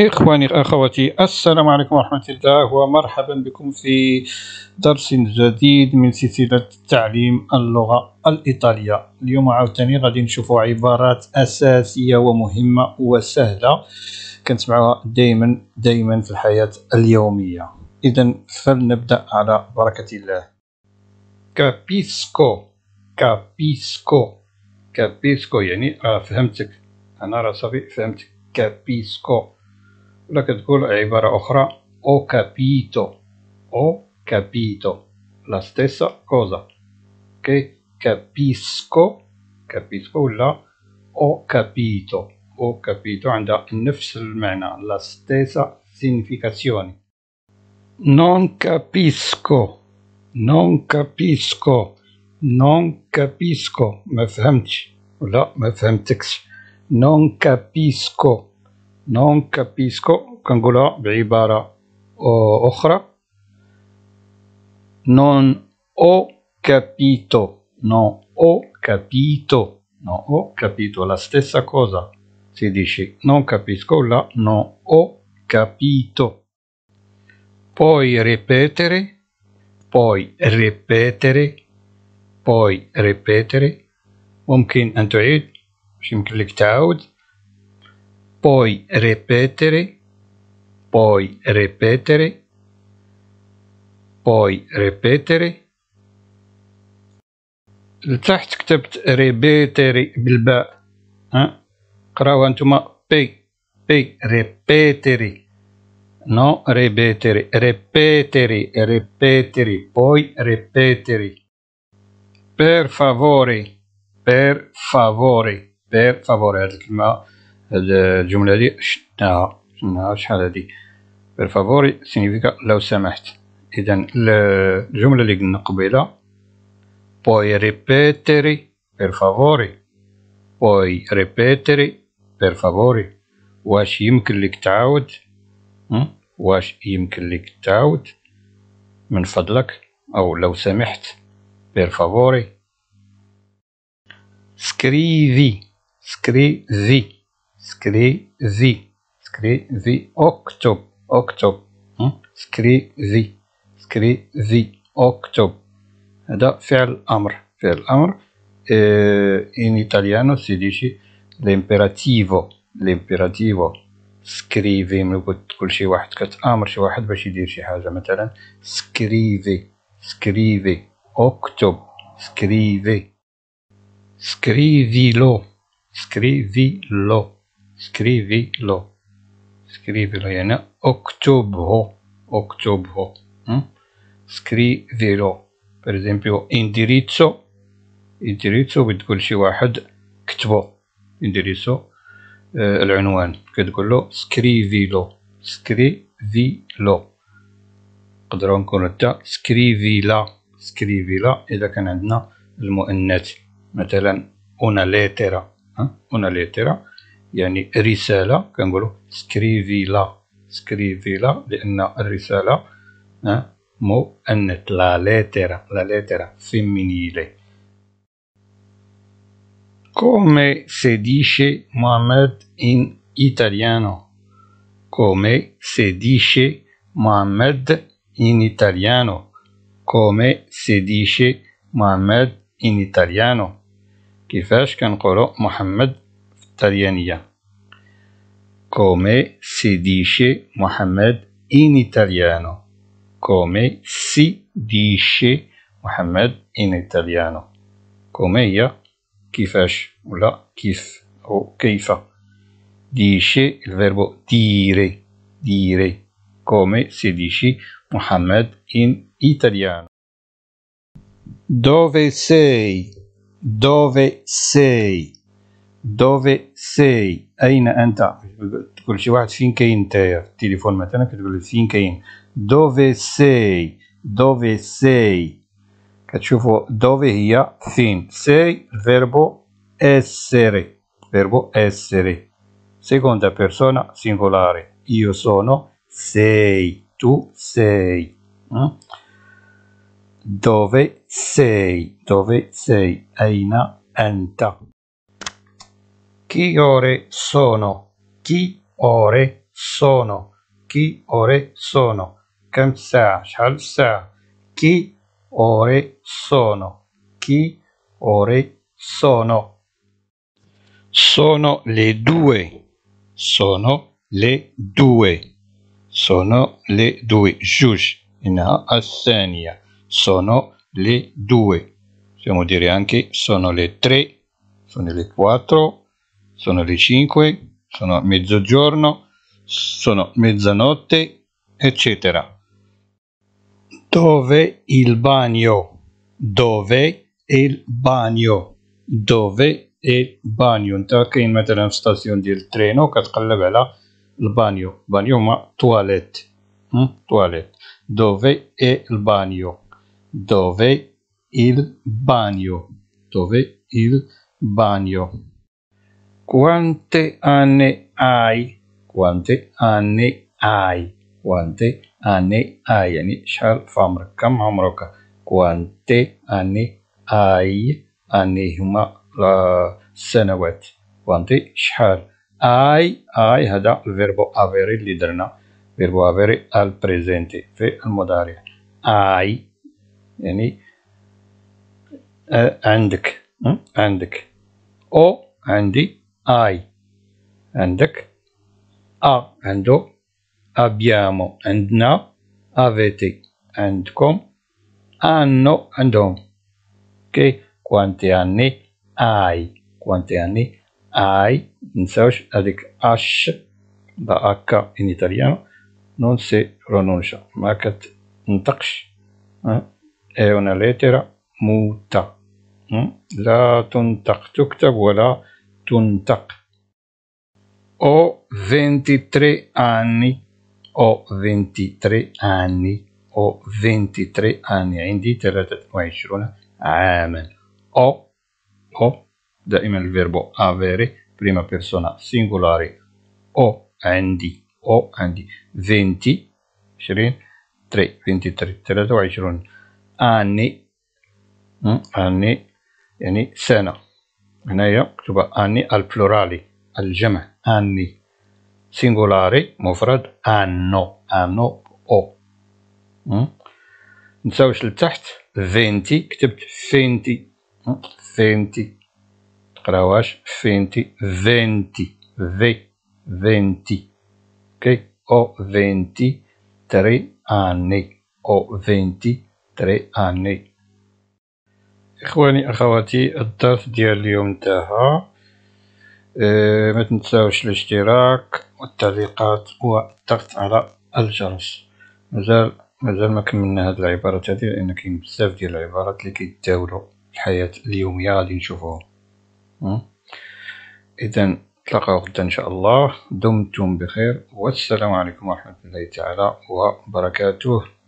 إخواني أخواتي السلام عليكم ورحمة الله ومرحبا بكم في درس جديد من سلسلة تعليم اللغة الإيطالية اليوم عاوتاني غادي نشوفوا عبارات أساسية ومهمة وسهلة كنسمعوها دائما دائما في الحياة اليومية إذا فلنبدأ على بركة الله كابيسكو كابيسكو كابيسكو يعني آه، فهمتك أنا راه صافي فهمتك كابيسكو لكن تقول عبارة أخرى ho capito ho capito la stessa cosa che capisco capisco ولا ho capito ho capito عندها نفس المعنى la stessa significazione non capisco non capisco non capisco ما فهمتش ولا ما فهمتكش non capisco non capisco. Kangula بعبارة أخرى. Non ho capito. Non ho capito. Non ho capito. La stessa cosa. Si dice non capisco la non ho capito. poi ripetere. poi ripetere. poi ripetere. ممكن أن تعيد مش يمكن لك تعود poi ripetere, poi ripetere, poi ripetere. لتحت كتبت ريبيتري بالباء ها قراوها نتوما بي بي ريبيتري نو ريبيتري ريبيتري ريبيتري بوي ريبيتري per favore per favore per favore هذه الكلمه هاد الجملة دي شتناها شتناها شحال هادي بير فافوري سينيفيكا لو سمحت إذا الجملة اللي قلنا قبيلة بوي ريبيتري بير فافوري بوي ريبيتري بير فافوري واش يمكن لك تعاود واش يمكن لك تعاود من فضلك أو لو سمحت بير فافوري سكريفي سكريفي Scrivi, scrivi, اكتب, اكتب. سكري زي اكتب. هذا فعل أمر, فعل أمر. ان ايطاليانو سي ديشي ليمبيراتيفو ليمبيراتيفو سكريفي ملي كتقول شي واحد كتامر شي واحد باش يدير شي حاجه مثلا سكريفي سكريفي اكتب سكريفي سكريفي لو سكريفي لو سكريفي لو سكريفي لو يعني اكتب هو اكتب هو سكريفي لو بار اكزامبل انديريتسو انديريتسو بتقول شي واحد كتبو انديريتسو آه العنوان كتقول له سكريفي لو سكريفي لو نقدروا نكونوا حتى سكريفي لا سكريفي لا اذا كان عندنا المؤنث مثلا اون ليترا اون ليترا يعني رسالة كنقولو سكريفي لا سكريفي لا لأن الرسالة مو أنت لا ليترا لا ليترا فيمينيلي كومي سيديشي محمد إن إيطاليانو كومي سيديشي محمد إن إيطاليانو كومي سيديشي محمد إن إيطاليانو كيفاش كنقولو محمد italiania. Come si dice Mohammed in italiano? Come si dice Mohammed in italiano? Come io? Kifash o la kif o keifa. Dice il verbo dire, dire. Come si dice Mohammed in italiano? Dove sei? Dove sei? dove sei, ein anta, kulxi finché in te, telefon matana kitqul finché in, dove sei, dove sei, كتشوفوا dove هي fin, sei verbo essere verbo essere seconda persona singolare io sono sei tu sei mm? dove sei dove sei aina anta chi ore sono? Chi ore sono? Chi ore sono? Kamsa, shalsa. Chi ore sono? Chi ore sono? Sono le due. Sono le due. Sono le due. Jush, ina assenia. Sono le due. Possiamo dire anche sono le tre, sono le quattro, sono le 5, sono mezzogiorno, sono mezzanotte, eccetera. Dove il bagno? Dove il bagno? Dove il bagno? in metà della stazione del treno katqallabela il bagno Bagno ma toilet. Hm? toilette. Dove è il bagno? Dove il bagno? Dove il bagno? Quante anni hai? Quante anni hai? Quante anni hai? يعني شحال في عمرك كم عمرك؟ Quante anni hai? anni هما السنوات Quante شحال اي اي هذا الفيربو افيري اللي درنا فيربو افيري البريزنتي في المضارع اي يعني عندك عندك او عندي I عندك A Ando abbiamo Andna avete عندكم hanno عندهم ok quanti anni hai quanti anni ai, ننساوش هذيك H da H in italiano non si pronuncia ma كتنطقش eh? è una lettera muta mm? La تنطق تكتب ولا تنطق ho 23 anni ho 23 anni ho 23 anni عندي 23 عاما ho da دائما verbo avere prima persona singolare ho عندي ho عندي 20 20 3 23 23 anni anni anni, سنه هنايا مكتوبة اني البلورالي الجمع اني سينغولاري مفرد انو انو او نساوش لتحت فينتي كتبت فينتي فينتي تقراوهاش فينتي فينتي في فينتي اوكي او فينتي تري اني او فينتي تري اني اخواني اخواتي الدرس ديال اليوم انتهى أه ما تنساوش الاشتراك والتعليقات والضغط على الجرس مازال مازال ما كملنا هاد العبارات هذه لان كاين بزاف ديال العبارات اللي كيتداولوا الحياه اليوميه غادي نشوفوها اذا نتلاقاو غدا ان شاء الله دمتم بخير والسلام عليكم ورحمه الله تعالى وبركاته